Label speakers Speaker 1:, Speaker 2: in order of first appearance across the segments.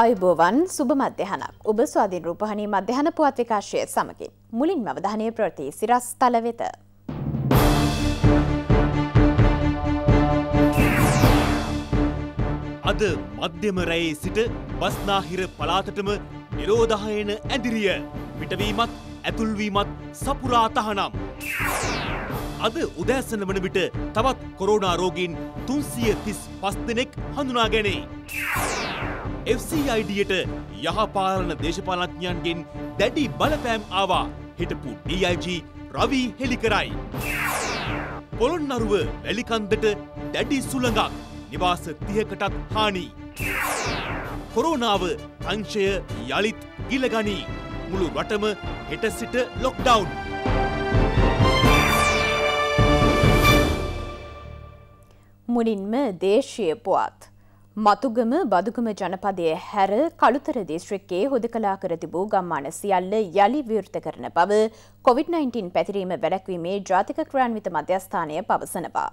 Speaker 1: අයිබෝවන් සුබ මධ්‍යහනක් ඔබ ස්වාධීන් රූපහණී මධ්‍යහන පුවත් විකාශය සමගින් මුලින් මවධානය ප්‍රති සිරස් තල වෙත.
Speaker 2: අද මධ්‍යම රැයේ සිට බස්නාහිර පලාතටම නිරෝධහයන ඇදිරිය පිටවීමත් ඇතුල්වීමත් සපුරා තහනම්. අද උදෑසන වන විට තවත් කොරෝනා රෝගීන් තුන්සිය තිස් පස් දෙනෙක් හඳුනා ගැනේ. FCIDට යහපාලන දේශපාලඥයන්ගෙන් දැඩි බලපෑම් ආවා හිටපු DIG රවී හෙළිකරයි. පොළොන්නරුව වැලිකන්දට දැඩි සුළඟක් නිවාස තිහකටත් හානි. කොරෝනාව ප්‍රංශය යළිත් ගිලගනී මුළු රටම හෙට සිට ලොක්ඩවුන්.
Speaker 1: මුලින්ම දේශය පුවත්. මතුගම බදුගම ජනපදය හැර කළුතර දිස්ත්‍රික්කයේ හොදකලා කර තිබූ ගම්මාන සියල්ල යළි විවෘත කරන බව කොවිD-19 පැතිරීම වැළැක්වීමේ ජාතික ක්‍රියාන්විත මධ්‍යස්ථානය පවසනවා.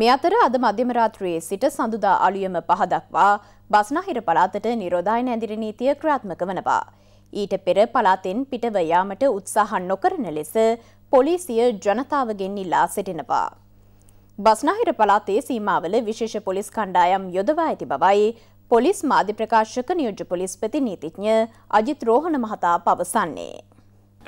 Speaker 1: මේ අතර අද මධ්‍යම රාත්‍රියේ සිට සඳුදා අලුයම පහ දක්වා බස්නාහිර පළාතට නිරෝධායන ඇඳිරි නීතිය ක්‍රියාත්මක වනවා. ඊට පෙර පළාතෙන් පිටව යාමට උත්සාහ නොකරන ලෙස පොලිසිය ජනතාවගෙන් ඉල්ලා සිටිනවා. බස්නාහිර පළාතේ සීමාවල විශේෂ පොලිස් කණ්ඩායම් යොදවා ඇති බවයි පොලිස් මාධ්‍ය ප්‍රකාශක නියෝජ්‍ය පොලිස්පති නීතිඥ අජිත් රෝහණ මහතා පවසන්නේ.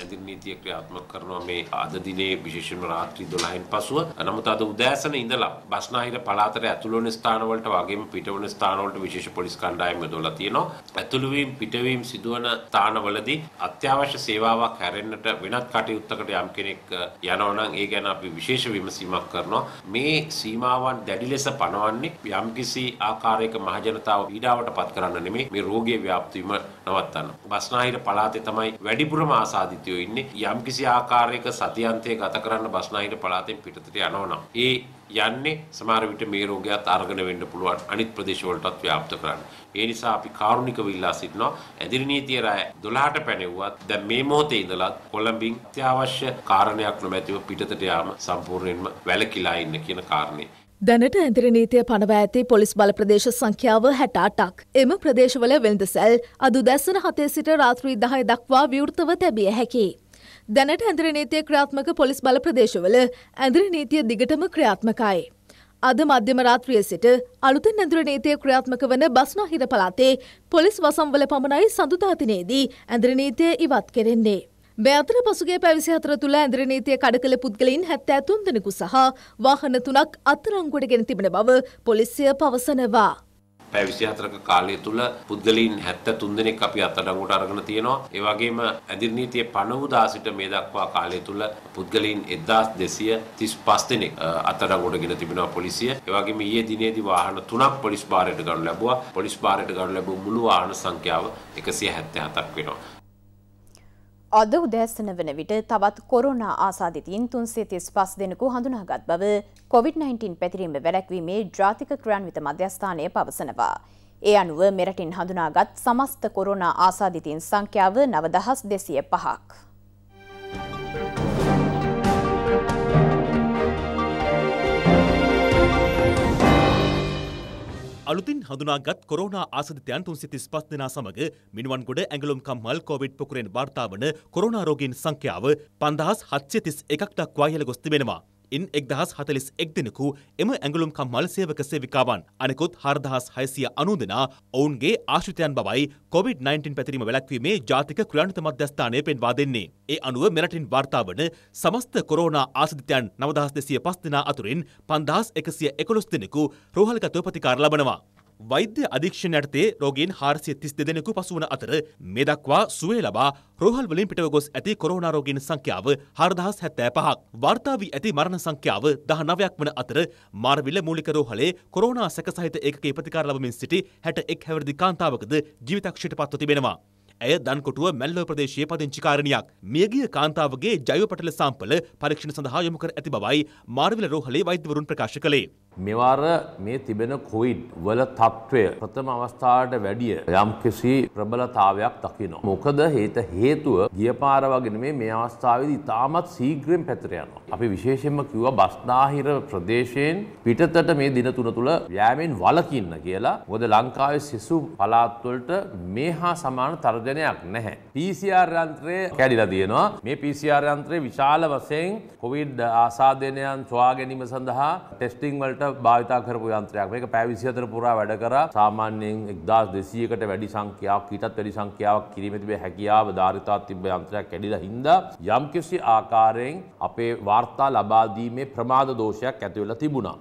Speaker 3: ඇඳින් නීතිය ක්‍රියාත්මක කරනවා මේ අද දිනේ විශේෂයෙන්ම රාත්‍රී 12න් පසුව. නමුත් අද උදෑසන ඉඳලා බස්නාහිර පළාතට ඇතුළු වන ස්ථානවලට වගේම පිටවන ස්ථානවලට විශේෂ පොලිස් කණ්ඩායම් යොදවලා තියෙනවා. ඇතුළු වීම පිටවීම සිදුවන ස්ථානවලදී අත්‍යවශ්‍ය සේවාවක් හැරෙන්නට වෙනත් කටයුත්තකට යම් කෙනෙක් යනවා නම් ඒ ගැන අපි විශේෂ විමසීමක් කරනවා. මේ සීමාවන් දැඩි ලෙස පනවන්නේ යම්කිසි ආකාරයක මහජනතාව පීඩාවට පත් කරන්න නෙමෙයි මේ රෝගයේ ව්‍යාප්තියම නවත්තන්න. බස්නාහිර පළාතේ තමයි වැඩිපුරම ආසාදිත සත්‍යෝ ඉන්නේ යම්කිසි ආකාරයක සතියන්තය ගත කරන්න බස්නාහිර පළාතෙන් පිටතට යනවා ඒ යන්නේ සමහර විට මේ රෝගයත් අරගෙන වෙන්න පුළුවන් අනිත් ප්‍රදේශවලටත් ව්‍යාප්ත කරන්න. ඒ නිසා අපි කාරුණිකව ඉල්ලා සිටිනවා ඇදිරි නීතිය රැය 12ට පැනෙව්වත් දැන් මේ මොහොතේ ඉඳලා කොළඹින් අත්‍යවශ්‍ය කාරණයක් නොමැතිව පිටතට යාම සම්පූර්ණයෙන්ම වැළකීලා ඉන්න කියන කාරණේ
Speaker 4: දැනට ඇදිර නීතිය පනව ඇති පොලිස් බල ප්‍රදේශ සංඛ්‍යාව හැටාටක්. එම ප්‍රදේශවල වෙළඳසැල් අදු දැස්සන හතේ සිට රාත්‍රී දහය දක්වා විවෘතව තැබිය හැකි. දැනට ඇදිර නීතිය ක්‍රියාත්මක පොලිස් බල ප්‍රදේශවල ඇදිර නීතිය දිගටම ක්‍රියාත්මකයි. අද මධ්‍යම රාත්‍රිය සිට අලුතෙන් ඇඳුර නීතිය ක්‍රියාත්මක වන බස්නාහිර පළාතේ පොලිස් වසම්වල පමණයි සඳුදාතිනයේදී ඇඳුර නීතිය ඉවත් කෙරෙන්නේ. මෙතර පසුගේ පැවිසිහතර තුළ ඇදිරි නීතිය කඩකළ පුද්ගලින් හැත්තෑ තුන්දෙනෙකු සහ වාහන තුනක් අත්තරංගොඩගෙන තිබෙන බව පොලිසිය පවසනවා.
Speaker 3: පැවිසි හතරක කාලය තුළ පුද්ගලින් හැත්ත තුන්දෙනෙක් අපි අත්තඩංගුට අරගෙන තියෙනවා. ඒවගේම ඇදිරනීතිය පනවදාසිට මේ දක්වා කාලය තුළ පුද්ගලින් එදදාස් දෙසිය තිස් පස්තනෙක් අත්තඩගොඩ ගෙන තිබෙනවා පොලිසිය. ඒවගේම ඒ දිනේදි වාහන තුනක් පොලිස් බාරයට ගනු ලැබවා පොලිස් බාරයට ගනු ලැබූ මුළු වාහන සංඛ්‍යාව එකසිය හැත්තය හතක් වෙනවා.
Speaker 1: අද උදෑසන වන විට තවත් කොරුණා ආසාධිතීන් තුන්සේ තිස් පස් දෙනෙකු හඳුනාගත් බව COොVID-19 පැතිරීම වැලැක්වීමේ ජාතික ක්‍රාන්විත මධ්‍යස්ථානය පවසනවා. ඒ අනුව මෙරටින් හඳුනාගත් සමස්ත කොරුණා ආසාධිතීන් සංඛ්‍යාව නවදහස් දෙසිය පහක්.
Speaker 2: අලුතින් හඳුනාගත් කොරෝනා ආසදිතයන් තුන්සිත ස්පස් දෙනා සමඟ මිනුවන් ගොඩ ඇඟලුම් කම්මල් කොවිඩ් පොකුරෙන් වාර්තාාවන කොරෝනා රෝගීන් සංඛ්‍යාව පන්දහස් හත්්‍යතිස් එකක් දක්වා ඉහළ ගොස් තිබෙනවා. ඉන් එක්දහස් හතලිස් එක් දෙනෙකු එම ඇඟලුම් කම්මල් සේවක සේවිකාවන් අනෙකුත් හරදහස් හයසිය අනුදනා ඔවුන්ගේ ආශ්‍රිතයන් බවයි කොවිD-19 පැතිරීම වැළැක්වීමේ ජාතික කුලනිත මධ්‍යස්ථානය පෙන්වා දෙන්නේ. ඒ අනුව මෙරටින් වාර්තා වන සමස්ත කොරෝනා ආශ්‍රිතයන් නවදහස් දෙසිය පස් දෙනා අතුරින් පන්දහස් එකසිය එකොළොස් දෙනෙකු රෝහල්ගතව ප්‍රතිකාර ලබනවා. වෛද්‍ය අධීක්ෂණ යටතේ රෝගීන් 432 දෙනෙකු පසු වන අතර මේ දක්වා සුවය ලබා රෝහල් වලින් පිටව ගොස් ඇති කොරෝනා රෝගීන් සංඛ්‍යාව 4075ක් වාර්තා වී ඇති මරණ සංඛ්‍යාව 19ක් වන අතර මාර්විල මූලික රෝහලේ කොරෝනා සැක සහිත ඒකකේ ප්‍රතිකාර ලැබමින් සිටි 61 හැවිරිදි කාන්තාවකද ජීවිතක්ෂයට පත්ව තිබෙනවා. ඇය දන්කොටුව මැල්ලෝ ප්‍රදේශයේ පදිංචිකාරණියක්. මියගිය කාන්තාවගේ ජෛව පටල සාම්පල පරීක්ෂණ සඳහා යොමු කර ඇති බවයි මාර්විල රෝහලේ වෛද්‍යවරුන් ප්‍රකාශ කළේ. මෙවර මේ තිබෙන කොයිඩ් වල තත්ත්වය ප්‍රථම
Speaker 5: අවස්ථාවට වැඩිය යම් කිසි ප්‍රබලතාවයක් දකිනවා. මොකද හේත හේතුව ගියපාර වගෙන මේ මේ අවස්ථාවේදී ඉතාමත් සීග්‍රයෙන් පැතර යනවා. අපි විශේෂයෙන්ම කිව්වා බස්නාහිර ප්‍රදේශයෙන් පිටතට මේ දින තුන තුල යෑමෙන් වළකින්න කියලා. මොකද ලංකාවේ සිසු පළාත් වලට මේ හා සමාන තර්ජනයක් නැහැ. PCR යන්ත්‍රය කැඩිලා තියෙනවා. මේ PCR යන්ත්‍රය විශාල වශයෙන් කොවිඩ් ආසාදනයන් සොයා ගැනීම සඳහා ටෙස්ටිං වලට යන්ත්‍රයට භාවිතා කරපු යන්ත්‍රයක් මේක පැය 24 පුරා වැඩ කරා සාමාන්‍යයෙන් 1200කට වැඩි සංඛ්‍යාවක් ඊටත් වැඩි සංඛ්‍යාවක් කිරීමේ තිබේ හැකියාව ධාරිතාවක් තිබ්බ යන්ත්‍රයක් කැඩිලා හින්දා යම්කිසි ආකාරයෙන් අපේ වාර්තා ලබා දීමේ ප්‍රමාද
Speaker 2: දෝෂයක් ඇති වෙලා තිබුණා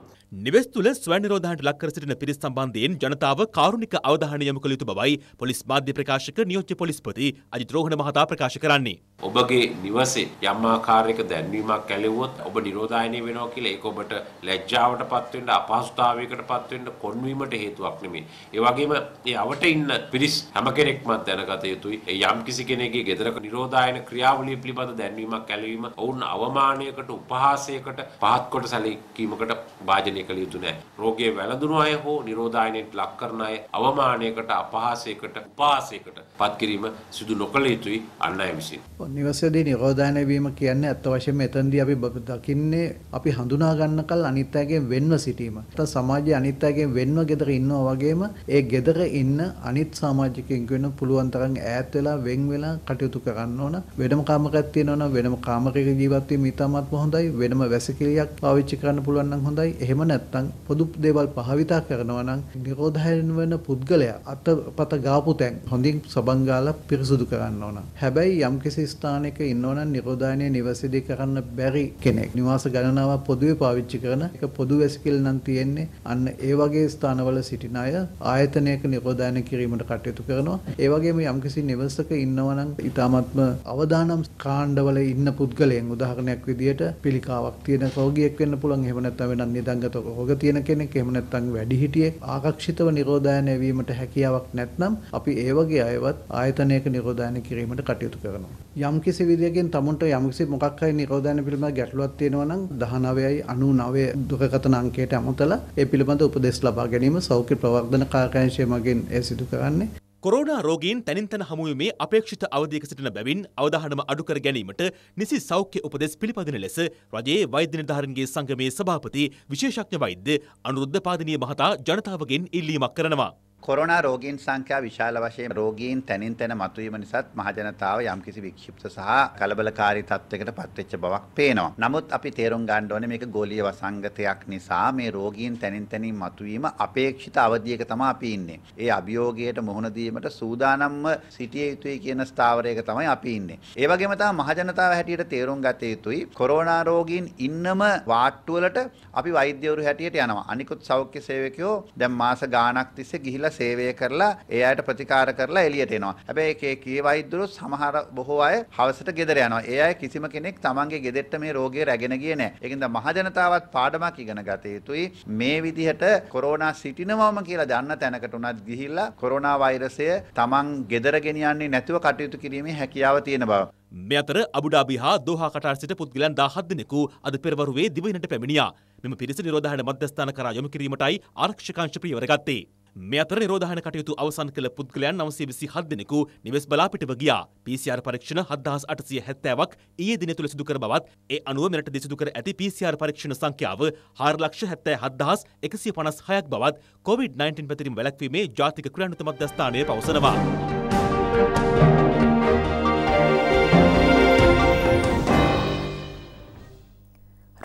Speaker 2: නිවෙස් තුළ ස්වනිරෝධාන්ට ලක්කර සිටින පිරිස් සම්බන්ධයෙන් ජනතාව කාරුණික අවධානය යොමු කළ යුතු බවයි පොලිස් මාධ්‍ය ප්‍රකාශක නියෝජ්‍ය පොලිස්පති අජිත් රෝහණ මහතා ප්‍රකාශ කරන්නේ.
Speaker 3: ඔබගේ නිවසේ යම් ආකාරයක දැන්වීමක් ඇලෙවුවොත් ඔබ නිරෝධායනය වෙනවා කියලා ඒක ඔබට ලැජ්ජාවට පත් වෙන්න අපහසුතාවයකට පත් වෙන්න කොන්වීමට හේතුවක් නෙමෙයි. ඒ වගේම ඒ අවට ඉන්න පිරිස් හැම කෙනෙක්ම දැනගත යුතුයි. යම් කිසි කෙනෙක්ගේ ගෙදරක නිරෝධායන ක්‍රියාවලිය පිළිබඳ දැන්වීමක් ඇලවීම ඔවුන් අවමානයකට උපහාසයකට පහත් කොට සැලකීමකට භාජනය කළ යුතු නෑ. රෝගයේ වැළඳුණු අය හෝ නිරෝධායනයට ලක් කරන අය අවමානයකට අපහාසයකට උපහාසයකට පත් කිරීම සිදු නොකළ යුතුයි අන් අය විසින්.
Speaker 6: නිවසේදී නිරෝධායන වීම කියන්නේ අත් වශයෙන්ම එතනදී අපි දකින්නේ අපි හඳුනා ගන්නකල් අනිත් අයගෙන් වෙන්ව සිටීම. නැත්නම් සමාජයේ අනිත් අයගෙන් වෙන්ව ගෙදර ඉන්නවා වගේම ඒ ගෙදර ඉන්න අනිත් සමාජිකයින් වෙන පුළුවන් තරම් ඈත් වෙලා වෙන් වෙලා කටයුතු කරන්න ඕන. වෙනම කාමකයක් තියෙනවා නම් වෙනම කාමකයක ජීවත් වීම ඉතාමත්ම හොඳයි. වෙනම වැසිකිළියක් පාවිච්චි කරන්න පුළුවන් නම් හොඳයි. එහෙම නැත්නම් පොදු දේවල් භාවිතා කරනවා නම් නිරෝධායන වෙන පුද්ගලයා අතපත ගාපු තැන් හොඳින් සබන් ගාලා පිරිසුදු කරන්න ඕන. හැබැයි යම්කිසි ස්ථානයක ඉන්නවනම් නිරෝධායනය නිවසේදී කරන්න බැරි කෙනෙක්. නිවාස ගණනාවක් පොදුවේ පාවිච්චි කරන එක පොදු වැසිකිලි නම් තියෙන්නේ. අන්න ඒ වගේ ස්ථානවල සිටින අය ආයතනයක නිරෝධායනය කිරීමට කටයුතු කරනවා. ඒ වගේම යම්කිසි නිවසක ඉන්නවනම් ඊටාත්ම අවදානම් කාණ්ඩවල ඉන්න පුද්ගලයන් උදාහරණයක් විදියට පිළිකාවක් තියෙන රෝගියෙක් වෙන්න පුළුවන්. එහෙම නැත්නම් වෙනත් නිදන්ගත රෝග තියෙන කෙනෙක්. එහෙම නැත්නම් වැඩිහිටියෙක් ආරක්ෂිතව නිරෝධායනය වීමට හැකියාවක් නැත්නම් අපි ඒ වගේ අයවත් ආයතනයක නිරෝධායනය කිරීමට කටයුතු කරනවා. යම්කිසි විදියකින් Tamanට යම්කිසි මොකක් හරි නිරෝධායන පිළිබඳ ගැටලුවක් තියෙනවා නම් 19.99 දුරකථන අංකයට අමතලා ඒ පිළිබඳ උපදෙස් ලබා ගැනීම සෞඛ්‍ය ප්‍රවර්ධන කාර්යාංශය මගින් ඒ සිදු කරන්නේ.
Speaker 2: කොරෝනා රෝගීන් තැනින් තැන හමුවීමේ අපේක්ෂිත අවධියක සිටින බැවින් අවධානම අඩු කර ගැනීමට නිසි සෞඛ්‍ය උපදෙස් පිළිපදින ලෙස රජයේ වෛද්‍ය නිලධාරීන්ගේ සංගමේ සභාපති විශේෂඥ වෛද්‍ය අනුරුද්ධ පාදිනීය මහතා ජනතාවගෙන් ඉල්ලීමක් කරනවා.
Speaker 6: කොරෝනා රෝගීන් සංඛ්‍යාව විශාල වශයෙන් රෝගීන් තැනින් තැන මතුවීම නිසාත් මහජනතාව යම්කිසි වික්ෂිප්ත සහ කලබලකාරී තත්වයකට පත්වෙච්ච බවක් පේනවා. නමුත් අපි තේරුම් ගන්න ඕනේ මේක ගෝලීය වසංගතයක් නිසා මේ රෝගීන් තැනින් තැනින් මතුවීම අපේක්ෂිත අවධියක තමයි අපි ඉන්නේ. ඒ අභියෝගයට මුහුණ දීමට සූදානම්ව සිටිය යුතුයි කියන ස්ථාවරයක තමයි අපි ඉන්නේ. ඒ වගේම තමයි මහජනතාව හැටියට තේරුම් ගත යුතුයි කොරෝනා රෝගීන් ඉන්නම වාට්ටුවලට අපි වෛද්‍යවරු හැටියට යනවා. අනිකුත් සෞඛ්‍ය සේවකයෝ දැන් මාස ගාණක් තිස්සේ ගිහිලා ගිහිල්ලා සේවය කරලා ඒ අයට ප්‍රතිකාර කරලා එළියට එනවා. හැබැයි ඒකේ කී වෛද්‍යවරු සමහර බොහෝ අය හවසට ගෙදර යනවා. ඒ අය කිසිම කෙනෙක් තමන්ගේ ගෙදෙට්ට මේ රෝගය රැගෙන ගියේ නැහැ. ඒකින්ද මහජනතාවත් පාඩමක් ඉගෙන ගත යුතුයි. මේ විදිහට කොරෝනා සිටිනවම කියලා දන්න තැනකට උනත් ගිහිල්ලා කොරෝනා වෛරසය තමන් ගෙදර ගෙනියන්නේ නැතුව කටයුතු කිරීමේ හැකියාව තියෙන බව. මෙ අතර අබුඩාබි
Speaker 2: හා දෝහා කටාර් සිට පුද්ගලයන් දහත් දෙනෙකු අද පෙරවරුවේ දිවයිනට පැමිණියා. මෙම පිරිස නිරෝධායන මධ්‍යස්ථාන කරා යොමු කිරීමටයි ආරක්ෂකාංශ පියවර ගත්තේ. මේ අතර නිරෝධායන කටයුතු අවසන් කළ පුද්ගලයන් 927 දෙනෙකු නිවෙස් බලාපිටව ගියා. PCR පරීක්ෂණ 7870ක් ඊයේ දින තුල සිදු කර බවත් ඒ අනුව මෙරට දී සිදු කර ඇති PCR පරීක්ෂණ සංඛ්‍යාව 477156ක් බවත් COVID-19 පැතිරීම වැළැක්වීමේ ජාතික ක්‍රියානුත මධ්‍යස්ථානය පවසනවා.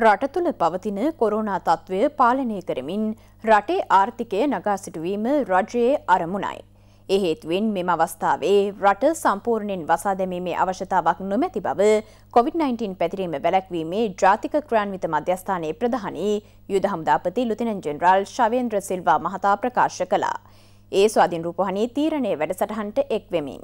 Speaker 1: රට තුළ පවතින කොරෝනා තත්ත්වය පාලනය කරමින් රටේ ආර්ථිකය නගා සිටුවීම රජයේ අරමුණයි. එහෙත්වෙන් මෙම අවස්ථාවේ රට සම්පූර්ණයෙන් වසා දැමීමේ අවශ්‍යතාවක් නොමැති බව COොVID-19 පැතිරීම වැලැක්වීමේ ජාතික ක්‍රාන්විත මධ්‍යස්ථානයේ ප්‍රධානී යුද හමුදාපති ලුතිනන් ජෙනරල් ශවේන්ද්‍ර සිල්වා මහතා ප්‍රකාශ කළා. ඒ ස්වාධින් රූපහණී තීරණය වැඩසටහන්ට එක්වෙමින්.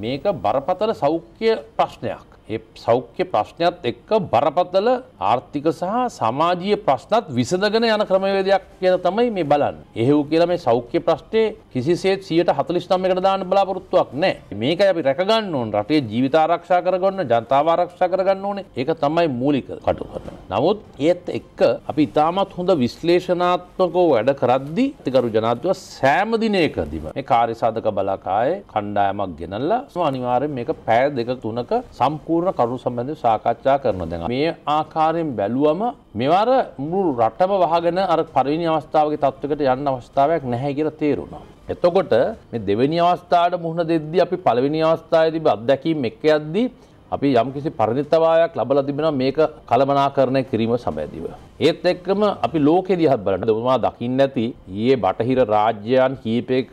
Speaker 5: මේක බරපතල සෞඛ්‍ය ප්‍රශ්නයක්. ඒ සෞඛ්‍ය ප්‍රශ්නයත් එක්ක බරපතල ආර්ථික සහ සමාජීය ප්‍රශ්නත් විසඳගෙන යන ක්‍රමවේදයක් කියලා තමයි මේ බලන්න. එහෙව් කියලා මේ සෞඛ්‍ය ප්‍රශ්නේ කිසිසේත් 149කට දාන්න බලාපොරොත්තුවක් නැහැ. මේකයි අපි රැකගන්න ඕන. රටේ ජීවිත ආරක්ෂා කරගන්න, ජනතාව ආරක්ෂා කරගන්න ඕනේ. ඒක තමයි මූලික කටයුතු. නමුත් ඒත් එක්ක අපි ඉතාමත් හොඳ විශ්ලේෂණාත්මකව වැඩ කරද්දී අතිගරු ජනාධිපතිව සෑම දිනයකදීම මේ කාර්යසාධක බලාකායේ කණ්ඩායමක් ගෙනල්ලා අනිවාර්යෙන් මේක පැය දෙක තුනක සම්පූර්ණ සම්පූර්ණ කරුණු සම්බන්ධව සාකච්ඡා කරනවා. දැන් මේ ආකාරයෙන් බැලුවම මෙවර මුළු රටම වහගෙන අර පළවෙනි අවස්ථාවගේ තත්වයකට යන්න අවස්ථාවක් නැහැ කියලා තේරුණා. එතකොට මේ දෙවෙනි අවස්ථාවට මුහුණ දෙද්දී අපි පළවෙනි අවස්ථාවේ තිබ්බ අත්දැකීම් එක්ක යද්දී අපි යම්කිසි පරිණතභාවයක් ලබලා තිබෙනවා මේක කළමනාකරණය කිරීම සමයදීව. ඒත් එක්කම අපි ලෝකෙ දිහා බලන්න ඔබතුමා දකින්න ඇති ඊයේ බටහිර රාජ්‍යයන් කීපයක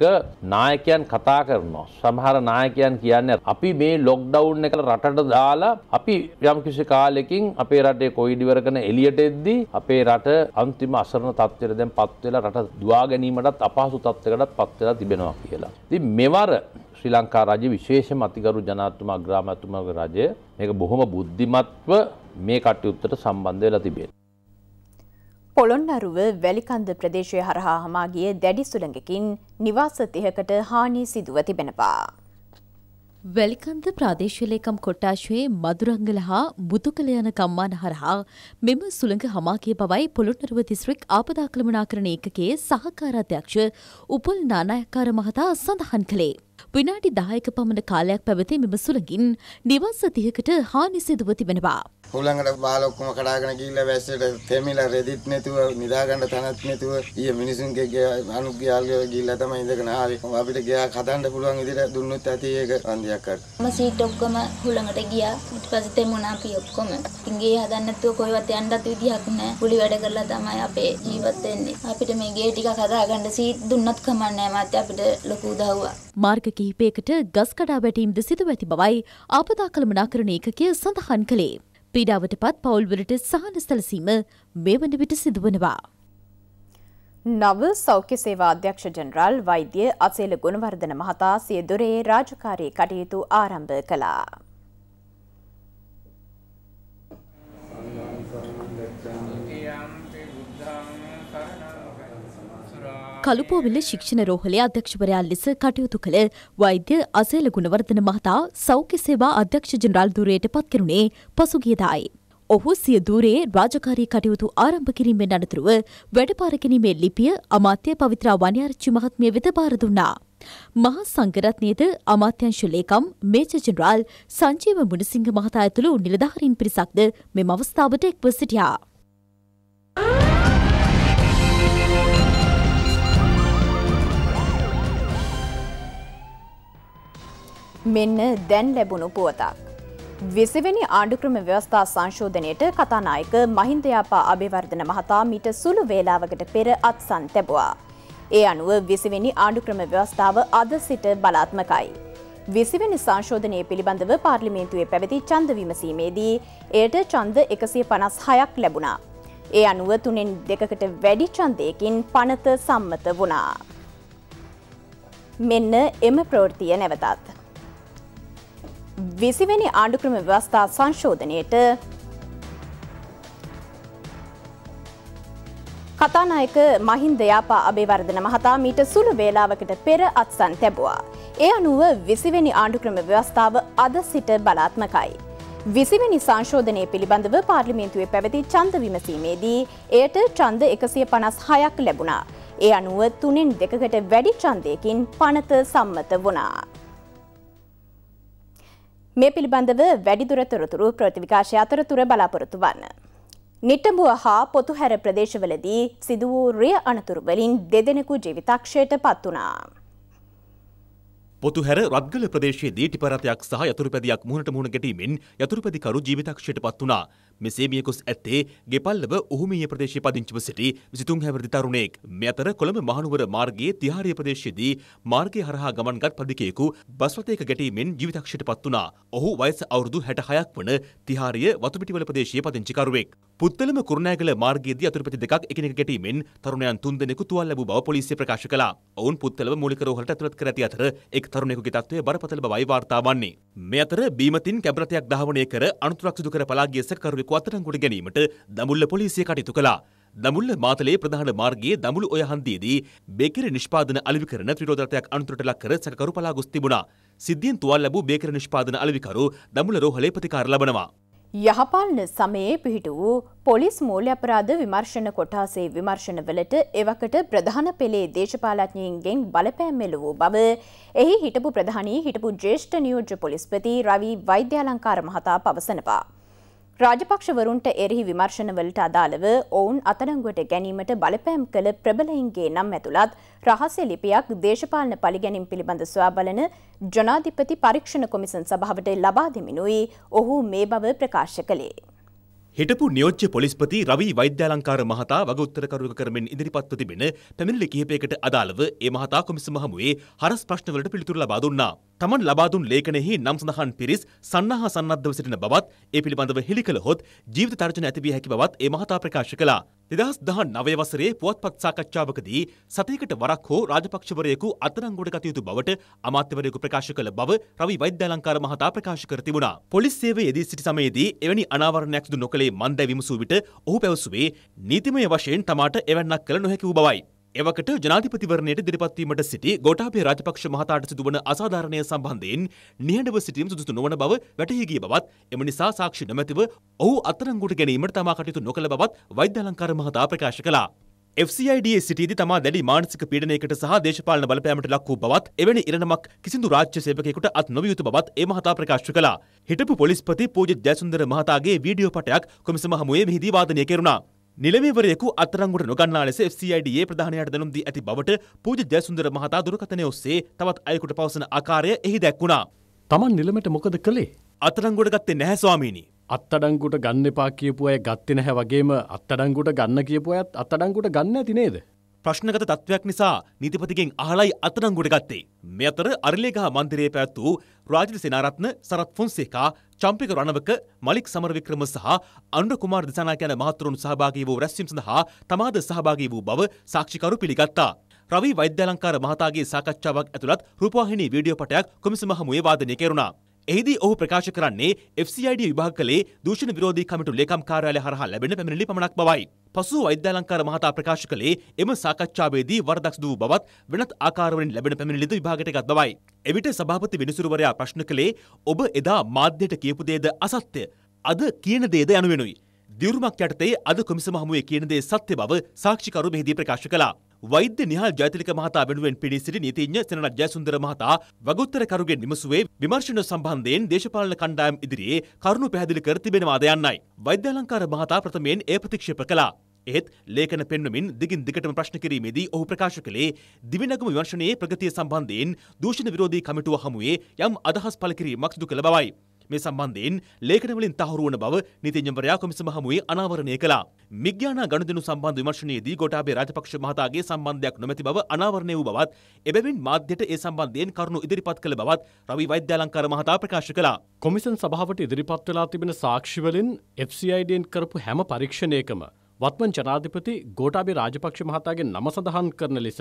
Speaker 5: නායකයන් කතා කරනවා සමහර නායකයන් කියන්නේ අපි මේ ලොක්ඩවුන් එක රටට දාලා අපි යම්කිසි කාලෙකින් අපේ රටේ කොවිඩ් ඉවර කරන එළියට එද්දී අපේ රට අන්තිම අසරණ තත්ත්වයට දැන් පත් වෙලා රට දුවා ගැනීමටත් අපහසු තත්ත්වයකටත් පත් වෙලා තිබෙනවා කියලා. ඉතින් මෙවර ශ්‍රී ලංකා රජය විශේෂම අතිගරු ජනාධිපතිතුමා අග්‍රාමාත්‍යතුමාගේ රජය මේක බොහොම බුද්ධිමත්ව මේ කටයුත්තට සම්බන්ධ වෙලා තිබෙනවා.
Speaker 1: පොළොන්නරුව වැලිකන්ද ප්‍රදේශය හරහා හමාගිය දැඩි සුළඟකින් නිවාස තිහකට හානි සිදුව තිබෙනවා. වැලිකන්ද
Speaker 4: ප්‍රාදේශලේකම් කොට්ටාශයේ මදුරංගල හා බුදුකල යන කම්මාන හරහා මෙම සුළඟ හමාගේ බවයි පොළොන්නරුව දිස්ත්‍රික් ආපදා කළමනාකරණ ඒකකයේ සහකාර අධ්‍යක්ෂ උපල් නානායකාර මහතා සඳහන් කළේ. විනාඩි 10ක පමණ කාලයක් පැවති මෙම සුළඟින් නිවස් සතියකට හානි සිදුව තිබෙනවා.
Speaker 6: හුළඟට බාල ඔක්කොම කඩාගෙන ගිහිල්ලා වැස්සට තෙමිලා රෙදිත් නැතුව නිදාගන්න තැනක් නැතුව ඊයේ මිනිසුන්ගේ ගේ අනුගේ යාළුවෝ ගිහිල්ලා තමයි ඉඳගෙන ආවේ. අපිට ගෙයා හදන්න පුළුවන් විදිහට දුන්නොත් ඇති ඒක අන්දියක් අර.
Speaker 4: මම සීට් ඔක්කොම හුළඟට ගියා. ඊට පස්සේ තෙමුණා අපි ඔක්කොම. ඉතින් ගේ හදන්න නැතුව කොහෙවත් යන්නත් විදිහක් නැහැ. පුලි වැඩ කරලා තමයි අපේ ජීවත් වෙන්නේ. අපිට මේ ගේ ටිකක් හදාගන්න සීට් දුන්නත් කමක් නැහැ මාත් අපිට ලොකු උදව්වක්. මාර්ග කිහිපයකට ගස් කඩා වැටීම්ද සිදු ඇති බවයි ආපදා කළමනාකරණ ඒකකය සඳහන් කළේ. පීඩාවට පත් පවුල්වලට සහන සැලසීම මේ වන විට සිදුවනවා.
Speaker 1: නව සෞඛ්‍ය සේවා අධ්‍යක්ෂ ජනරල් වෛද්‍ය අසේල ගුණවර්ධන මහතා සිය දොරේ රාජකාරී කටයුතු ආරම්භ කළා.
Speaker 6: කළුපෝවිල ශික්ෂණ
Speaker 4: රෝහලේ අධ්‍යක්ෂවරයා ලෙස කටයුතු කළ වෛද්‍ය අසේල ගුණවර්ධන මහතා සෞඛ්‍ය සේවා අධ්‍යක්ෂ ජනරාල් ධුරයට පත්කරුණේ පසුගියදායි. ඔහු සිය දූරයේ රාජකාරී කටයුතු ආරම්භ කිරීමෙන් අනතුරුව වැඩපාර කිරීමේ ලිපිය අමාත්‍ය පවිත්‍රා වනිආරච්චි මහත්මිය වෙත බාර දුන්නා. මහා සංඝරත්නයේද අමාත්‍යංශ ලේකම් මේජර් ජනරාල් සංජීව මුණසිංහ මහතා ඇතුළු නිලධාරීන් පිරිසක්ද මෙම අවස්ථාවට එක්ව සිටියා.
Speaker 1: මෙන්න දැන් ලැබුණු පුවතක්. විසිවැනි ආණ්ඩුක්‍රම ව්‍යවස්ථා සංශෝධනයට කතානායක මහින්දයාපා අභිවර්ධන මහතා මිට සුළු වේලාවකට පෙර අත්සන් තැබවා. ඒ අනුව විසිවැනි ආණ්ඩුක්‍රම ව්‍යවස්ථාව අද සිට බලාත්මකයි. විසිවැනි සංශෝධනය පිළිබඳව පාර්ලිමේන්තුවේ පැවති චන්ද විමසීමේදී එයට චන්ද එකසිය පනස් හයක් ලැබුණා. ඒ අනුව තුනෙන් දෙකකට වැඩි චන්දයකින් පනත සම්මත වුණා. මෙන්න එම ප්‍රෝෘතිය නැවතත්. විසිවැනි ආණ්ඩුක්‍රම ව්‍යවස්ථා සංශෝධනයට කතානායක මහින්ද යාපා අභේවර්ධන මහතා මීට සුළු වේලාවකට පෙර අත්සන් තැබවා. ඒ අනුව විසිවැනි ආණ්ඩුක්‍රම ව්‍යවස්ථාව අද සිට බලාත්මකයි. විසිවැනි සංශෝධනය පිළිබඳව පාර්ලිමේන්තුවේ පැවති චන්ද විමසීමේදී එයට චන්ද එකසිය පනස් හයක් ලැබුණා. ඒ අනුව තුනෙන් දෙකකට වැඩි චන්දයකින් පනත සම්මත වනාා. මේ පිළිබඳව වැඩිදුර තොරතුරු ප්‍රතිවිකාශය අතරතුර බලාපොරොත්තු වන්න. නිට්ටඹුව හා පොතුහැර ප්‍රදේශවලදී සිදු වූ රිය අනතුරුවලින් දෙදෙනෙකු ජීවිතක්ෂයට පත් වුණා.
Speaker 2: පොතුහැර රත්ගල ප්‍රදේශයේ දී ටිපරතයක් සහ යතුරුපැදියක් මුහුණට මුහුණ ගැටීමෙන් යතුරුපැදිකරු ජීවිතක්ෂයට පත් වුණා. මෙසේ මියකොස් ඇත්තේ ගෙපල්ලව උහුමිය ප්‍රදේශයේ පදිංචිව සිටි 23 හැවිරිදි තරුණයෙක්. මේ අතර කොළඹ මහනුවර මාර්ගයේ තිහාරිය ප්‍රදේශයේදී මාර්ගය හරහා ගමන්ගත් පදිකයෙකු බස් රථයක ගැටීමෙන් ජීවිතක්ෂයට පත් වුණා. ඔහු වයස අවුරුදු 66ක් වන තිහාරිය වතුපිටිවල ප්‍රදේශයේ පදිංචිකරුවෙක්. පුත්තලම කුරුණෑගල මාර්ගයේදී අතුරුපැති දෙකක් එකිනෙක ගැටීමෙන් තරුණයන් තුන්දෙනෙකු තුවාල ලැබූ බව පොලිසිය ප්‍රකාශ කළා. ඔවුන් පුත්තලම මූලික රෝහලට ඇතුළත් කර ඇති අතර එක් තරුණයෙකුගේ තත්ත්වය බරපතල බවයි වාර්තා වන්නේ. මේ අතර බීමතින් කැබරතයක් දහවනය කර අනතුරක් සිදු කර පලාගිය සැකරුවෙකු අත්අඩංගුවට ගැනීමට දමුල්ල පොලිසිය කටයුතු කළා. දමුල්ල මාතලේ ප්‍රධාන මාර්ගයේ දමුළු ඔය හන්දියේදී බේකරි නිෂ්පාදන අලෙවි කරන ත්‍රිරෝධරතයක් අනතුරට ලක් කර සැකකරු පලා ගොස් තිබුණා. සිද්ධියෙන් තුවාල ලැබූ බේකරි නිෂ්පාදන අලෙවිකරු දමුල්ල රෝහලේ ප්‍රතිකාර ලබනවා.
Speaker 1: යහපාලන සමයේ පිහිට වූ පොලිස් මූල්‍යපරාධ විමර්ශන කොටාසේ විමර්ශනවලට එවකට ප්‍රධාන පෙළේ දේශපාලඥයන්ගෙන් බලපෑම්මෙල වූ බව එහි හිටපු ප්‍රධානී හිටපු ජේෂ්ඨ නියෝජ්‍ය පොලිස්පති රවී වෛද්‍යාලංකාර මහතා පවසනවා. රාජපක්ෂවරුන්ට එරෙහි විමර්ශනවලට අදාළව ඔවුන් අතඩංගුවට ගැනීමට බලපෑම් කළ ප්‍රබලයින්ගේ නම් ඇතුළත් රහසේ ලිපියක් දේශපාලන පලිගැනිම් පිළිබඳ ස්වාබලන ජනාධිපති පරීක්ෂණ කොමිසන් සභාවට ලබා දෙමිනුයි ඔහු මේ බව ප්‍රකාශ කළේ.
Speaker 2: හිටපු නියෝජ්‍ය පොලිස්පති රවි වෛද්‍යාලංකාර මහතා වගඋත්තරකරුක කරමින් ඉදිරිපත්ව තිබෙන පැමිණිලි කිහිපයකට අදාළව ඒ මහතා කොමිසම හමුවේ හරස් ප්‍රශ්නවලට පිළිතුරු ලබා දුන්නා. තමන් ලබාදුන් ලේඛනයෙහි නම් සඳහන් පිරිස් සන්නහා සන්නද්ධව සිටින බවත් ඒ පිළිබඳව හෙළි කළහොත් ජීවිත තර්ජන ඇතිවිය හැකි බවත් ඒ මහතා ප්‍රකාශ කළා. දෙදහස් දහ නවය වසරේ පුවත්පත් සාකච්ඡාවකදී සතියකට වරක් හෝ රාජපක්ෂවරයෙකු අත්අඩංගුවට ගත යුතු බවට අමාත්‍යවරයෙකු ප්‍රකාශ කළ බව රවි වෛද්‍යාලංකාර මහතා ප්‍රකාශ කර තිබුණා. පොලිස් සේවයේ යෙදී සිටි සමයේදී එවැනි අනාවරණයක් සිදු නොකළේ මන්ද විමසූ විට ඔහු පැවසුවේ නීතිමය වශයෙන් තමාට එවන්නක් කළ නොහැකි වූ බවයි. එවකට ජනාධිපතිවරණයට දිරිපත්වීමට සිටි ගෝටාපේ රාජපක්ෂ මහතාට සිදුවන අසාධාරණය සම්බන්ධයෙන් නිහඬව සිටීම සුදුසු නොවන බව වැටහි ගිය බවත් එම නිසා සාක්ෂි නොමැතිව ඔහු අත්අඩංගුවට ගැනීමට තමා කටයුතු නොකළ බවත් වෛද්‍යාලංකාර මහතා ප්‍රකාශ කළා. FCIDA සිටියේදී තමා දැඩි මානසික පීඩනයකට සහ දේශපාලන බලපෑමට ලක් වූ බවත් එවැනි ඉරණමක් කිසිදු රාජ්‍ය සේවකයෙකුට අත් නොවිය යුතු බවත් ඒ මහතා ප්‍රකාශ කළා. හිටපු පොලිස්පති පූජ ජයසුන්දර මහතාගේ වීඩියෝ පටයක් කොමිසම හමුවේ මෙහිදී වාදනය කෙරුණා. නිලමීවරයෙකු අත්තරංගුට නොගන්නා ලෙස FCIDA ප්‍රධානයට දැනුම් දී ඇති බවට පූජ ජයසුන්දර මහතා දුරකථනය ඔස්සේ තවත් අයෙකුට පවසන ආකාරය එහි දැක්වුණා. තමන් නිලමට මොකද කළේ? අත්තරංගුට ගත්තේ නැහැ ස්වාමීනි. අත්තඩංගුට ගන්න එපා කියපු අය ගත්තේ නැහැ වගේම අත්තඩංගුට ගන්න කියපු අයත් අත්තඩංගුට ගන්න ඇති නේද? ප්‍රශ්නගත තත්ත්වයක් නිසා නීතිපතිගෙන් අහලයි අත්අඩංගුවට ගත්තේ. මේ අතර අරිලේගහ මන්දිරයේ පැවැත් වූ රාජිත සේනාරත්න, සරත් ෆොන්සේකා, චම්පික රණවක, මලික් සමරවික්‍රම සහ අනුර කුමාර දිසානායක යන මහතුරුන් සහභාගී වූ රැස්වීම සඳහා තමාද සහභාගී වූ බව සාක්ෂිකරු පිළිගත්තා. රවි වෛද්‍යාලංකාර මහතාගේ සාකච්ඡාවක් ඇතුළත් රූපවාහිනී වීඩියෝ පටයක් කොමිසම හමුවේ වාදනය කෙරුණා. එහිදී ඔහු ප්‍රකාශ කරන්නේ FCID විභාග කළේ දූෂණ විරෝධී කමිටු ලේකම් කාර්යාලය හරහා ලැබෙන පැමිණිලි පමණක් බවයි. පසු වෛද්‍යාලංකාර මහතා ප්‍රකාශ කළේ එම සාකච්ඡාවේදී වරදක් දූ බවත් වෙනත් ආකාරවලින් ලැබෙන පැමිණිලිද විභාගයට ගත් බවයි. එවිට සභාපති විනිසුරුවරයා ප්‍රශ්න කළේ ඔබ එදා මාධ්‍යයට කියපු දේද අසත්‍ය අද කියන දේද යනුවෙනුයි. දියුරුමක් යටතේ අද කොමිසම හමුවේ කියන දේ සත්‍ය බව සාක්ෂිකරු මෙහිදී ප්‍රකාශ කළා. වෛද්‍ය නිහල් ජයතිලක මහතා වෙනුවෙන් පිණී සිටි නීතිඥ සෙනරත් ජයසුන්දර මහතා වගොත්තර කරුගෙන් විමසුවේ විමර්ශන සම්බන්ධයෙන් දේශපාලන කණ්ඩායම් ඉදිරියේ කරුණු පැහැදිලි කර තිබෙනවාද යන්නයි. වෛද්‍යාලංකාර මහතා ප්‍රථමයෙන් එය ප්‍රතික්ෂේප කළා. එහෙත් ලේඛන පෙන්වමින් දිගින් දිගටම ප්‍රශ්න කිරීමේදී ඔහු ප්‍රකාශ කළේ දිවිනගම විමර්ශනයේ ප්‍රගතිය සම්බන්ධයෙන් දූෂණ විරෝධී කමිටුව හමුවේ යම් අදහස් පළ කිරීමක් සිදු කළ බවයි. මේ සම්බන්ධයෙන් ලේඛනවලින් තහවුරු වන බව නීතිඥවරයා කොමිසම හමුවේ අනාවරණය කළා. මිග්‍යානා ගනුදෙනු සම්බන්ධ විමර්ශනයේදී ගොටාබේ රාජපක්ෂ මහතාගේ සම්බන්ධයක් නොමැති බව අනාවරණය වූ බවත් එබැවින් මාධ්‍යට ඒ සම්බන්ධයෙන් කරුණු ඉදිරිපත් කළ බවත් රවි වෛද්‍යාලංකාර මහතා ප්‍රකාශ කළා. කොමිසන් සභාවට ඉදිරිපත් වෙලා තිබෙන සාක්ෂිවලින් FCIDෙන් කරපු හැම පරීක්ෂණයකම වත්මන් ජනාධිපති ගෝටාබේ රාජපක්ෂ මහතාගේ නම සඳහන් කරන ලෙස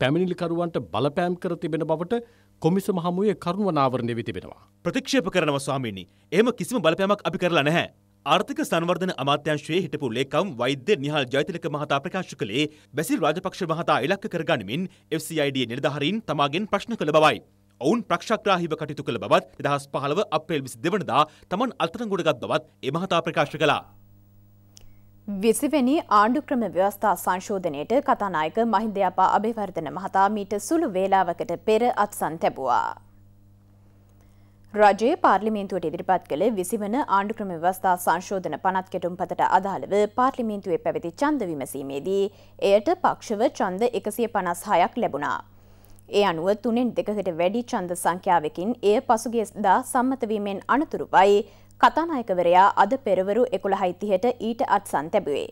Speaker 2: පැමිණිලිකරුවන්ට බලපෑම් කර තිබෙන බවට කොමිසම හමුවේ කරුණවනාවරණය වී තිබෙනවා. ප්‍රතික්ෂේප කරනව ස්වාමීනි. එහෙම කිසිම බලපෑමක් අපි කරලා නැහැ. ආර්ථික සංවර්ධන අමාත්‍යංශයේ හිටපු ලේකම් වෛද්‍ය නිහාල් ජයතිලක මහතා ප්‍රකාශ කළේ බැසිල් රාජපක්ෂ මහතා ඉලක්ක කරගනිමින් FCID නිලධාරීන් තමාගෙන් ප්‍රශ්න කළ බවයි. ඔවුන් ප්‍රක්ෂක්‍රාහිව කටයුතු කළ බවත් දෙදහස් පහළව අප්‍රේල් විසි දෙවනදා තමන් අත්තරංගොඩගත් බවත් එමහතා ප්‍රකාශ කළා.
Speaker 1: විසිවෙනි ආණ්ඩුක්‍රම ව්‍යවස්ථා සංශෝධනයට කතානායක මහින්දයාපා අභිවර්ධන මහතා මීට සුළු වේලාවකට පෙර අත්සන් තැබුවා. රජයේ පාර්ලිමේන්තුවට ඉදිරිපත් කළ විසිවන ආණ්ඩුක්‍රම ව්‍යවස්ථා සංශෝධන පනත් කෙටුම් පතට අදාළව පාර්ලිමේන්තුවේ පැවති චන්ද විමසීමේදී එයට පක්ෂව චන්ද එකසිය පනස් හයක් ලැබුණා. ඒ අනුව තුනෙන් දෙකකට වැඩි චන්ද සංඛ්‍යාවකින් එය පසුගේදා සම්මතවීමෙන් අනතුරුවයි කතානායකවරයා අද පෙරවරු එකොළහයිතිහට ඊට අත්සන් තැබුවේ.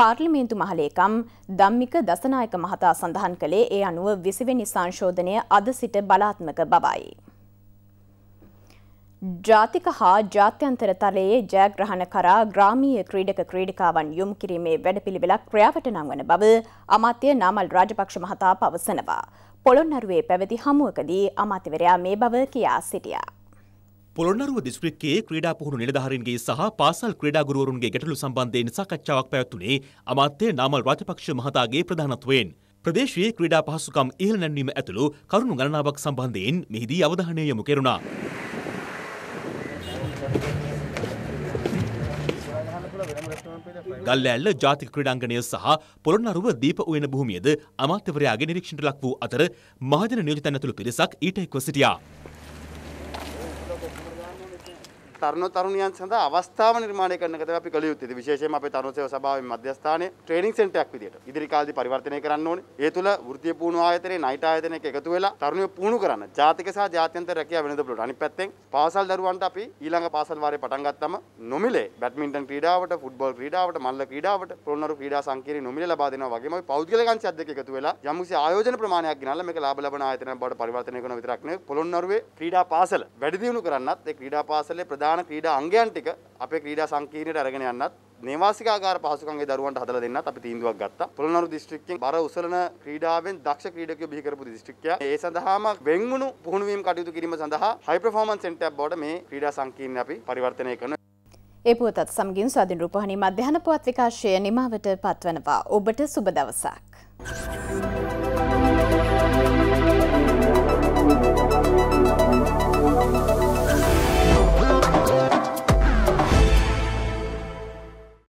Speaker 1: පාර්ලිමේන්තු මහලේකම් දම්මික දසනායක මහතා සඳහන් කළේ ඒ අනුව විසිවෙනි සංශෝධනය අද සිට බලාත්මක බවයි. ජාතික හා ජාත්‍යන්තර තලයේ ජයග්‍රහණ කරා ග්‍රාමීය ක්‍රීඩක ක්‍රීඩිකාවන් යොමු කිරීමේ වැඩපිළිවෙලක් ක්‍රියාවට නංවන බව අමාත්‍ය නාමල් රාජපක්ෂ මහතා පවසනවා. පොළොන්නරුවේ පැවති හමුවකදී අමාත්‍යවරයා මේ බව කියා සිටියා.
Speaker 2: පොළොන්නරුව දිස්ත්‍රික්කයේ ක්‍රීඩා පුහුණු නිලධාරීන්ගේ සහ පාසල් ක්‍රීඩා ගුරුවරුන්ගේ ගැටලු සම්බන්ධයෙන් සාකච්ඡාවක් පැවැත්වුණේ අමාත්‍ය නාමල් රාජපක්ෂ මහතාගේ ප්‍රධානත්වයෙන්. ප්‍රදේශයේ ක්‍රීඩා පහසුකම් ඉහළ නැන්වීම ඇතුළු කරුණු ගණනාවක් සම්බන්ධයෙන් මෙහිදී අවධානය යොමු කෙරුණා. ගල්ලෑල්ල ජාතික ක්‍රීඩාංගණය සහ පොළොන්නරුව දීප උයන භූමියද අමාත්‍යවරයාගේ නිරීක්ෂණයට ලක් වූ අතර මහජන නියෝජිතන් ඇතුළු පිරිසක් ඊට එක්ව සිටියා.
Speaker 6: තරුණ තරුණියන් සඳහා අවස්ථාව නිර්මාණය කරන එක තමයි අපි කළ යුත්තේ. විශේෂයෙන්ම අපේ තරුණ සේවා සභාවේ මධ්‍යස්ථානයේ ට්‍රේනින්గ్ සෙන්ටර් එකක් විදිහට ඉදිරි කාලේදී පරිවර්තනය කරන්න ඕනේ. ඒ තුල වෘත්තීය පුහුණු ආයතනයේ නයිට් ආයතනයක එකතු වෙලා තරුණිය පුහුණු කරන්න. ජාතික සහ ජාත්‍යන්තර රැකියාව වෙනද බලට. අනිත් පැත්තෙන් පාසල් දරුවන්ට අපි ඊළඟ පාසල් වාරේ පටන් ගත්තම නොමිලේ බැඩ්මින්ටන් ක්‍රීඩාවට, ෆුට්බෝල් ක්‍රීඩාවට, මල්ල ක්‍රීඩාවට, පොළොන්නරු ක්‍රීඩා සංකීර්ණ නොමිලේ ලබා දෙනවා වගේම අපි පෞද්ගලික අංශයත් දෙක එකතු වෙලා යම්කිසි ආයෝජන ප්‍රමාණයක් ගෙනල්ලා මේක ලාභ ලබන ආයතනයක් බවට පරිවර්තනය කරන විතරක් නෙවෙයි පොළොන්නරුවේ ක්‍රීඩා පාසල වැඩි දියුණු කරන්නත් ඒ ක්‍රීඩා පාසලේ ප්‍රධාන ප්‍රධාන ක්‍රීඩා අංගයන් ටික අපේ ක්‍රීඩා සංකීර්ණයට අරගෙන යන්නත් නේවාසිකාගාර පහසුකම්ගේ දරුවන්ට හදලා දෙන්නත් අපි තීන්දුවක් ගත්තා. පොළොන්නරු දිස්ත්‍රික්කයෙන් බර උසලන ක්‍රීඩාවෙන් දක්ෂ ක්‍රීඩකයෝ බිහි කරපු දිස්ත්‍රික්කය. ඒ සඳහාම වෙන්වුණු පුහුණු වීම කටයුතු කිරීම සඳහා හයි පර්ෆෝමන්ස් සෙන්ටර් බවට මේ ක්‍රීඩා සංකීර්ණය අපි පරිවර්තනය කරනවා.
Speaker 1: ඒ පුවතත් සමගින් ස්වාධීන රූපවාහිනී මධ්‍යහන පුවත් විකාශය නිමවට පත්වනවා. ඔබට සුබ දවසක්.